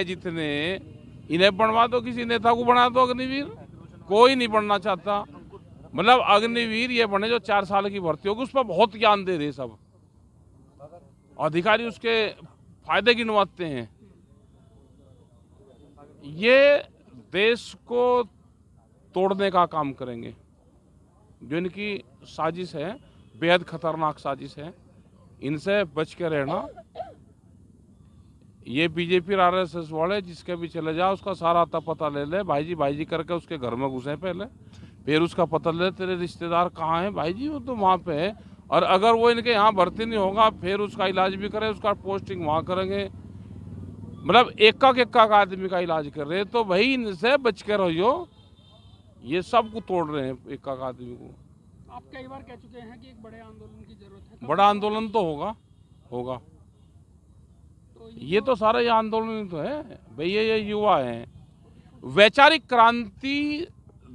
जितने इन्हें बनवा दो किसी नेता को बना दो अग्निवीर कोई नहीं बनना चाहता मतलब अग्निवीर ये बने जो चार साल की भर्ती होगी उस पर बहुत ज्ञान दे रहे सब अधिकारी उसके फायदे गिनवाते हैं ये देश को तोड़ने का काम करेंगे जो इनकी साजिश है बेहद खतरनाक साजिश है इनसे बच के रहना ये बीजेपी और आर एस एस वाले जिसके भी चले जाओ उसका सारा आता पता ले ले भाई जी भाई जी करके उसके घर में घुसे पहले फिर उसका पता ले तेरे रिश्तेदार कहाँ हैं भाई जी वो तो वहाँ पे है और अगर वो इनके यहाँ भर्ती नहीं होगा फिर उसका इलाज भी करें उसका पोस्टिंग वहाँ करेंगे मतलब एक एक्का का आदमी का इलाज कर रहे तो भाई इनसे बच कर रहियो ये सब को तोड़ रहे हैं एक आदमी को आप कई बार कह चुके हैं कि एक बड़े आंदोलन की जरूरत है बड़ा आंदोलन तो होगा होगा ये तो सारा ये आंदोलन तो है भैया ये युवा हैं वैचारिक क्रांति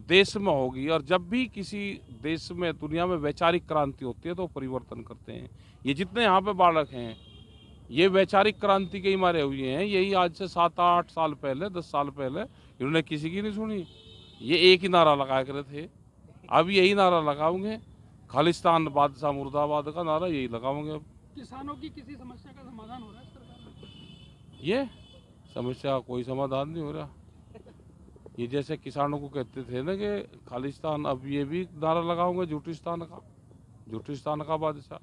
देश में होगी और जब भी किसी देश में दुनिया में वैचारिक क्रांति होती है तो परिवर्तन करते हैं ये जितने यहाँ पे बालक हैं ये वैचारिक क्रांति के ही मारे हुए हैं यही आज से सात आठ साल पहले दस साल पहले इन्होंने किसी की नहीं सुनी ये एक ही नारा लगा कर थे अब यही नारा लगाऊंगे खालिस्तान बादशाह मुर्दाबाद का नारा यही लगाऊंगे अब किसानों की किसी समस्या का समाधान हो रहा है ये समस्या का कोई समाधान नहीं हो रहा ये जैसे किसानों को कहते थे ना कि खालिस्तान अब ये भी नारा लगाओगे जूटिस्तान का जूटिस्तान का बादशाह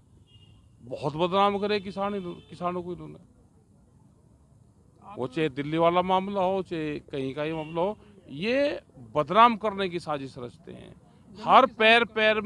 बहुत बदनाम करे किसान किसानों को इन्होंने वो चाहे दिल्ली वाला मामला हो चाहे कहीं का ही मामला हो ये बदनाम करने की साजिश रचते हैं हर पैर पैर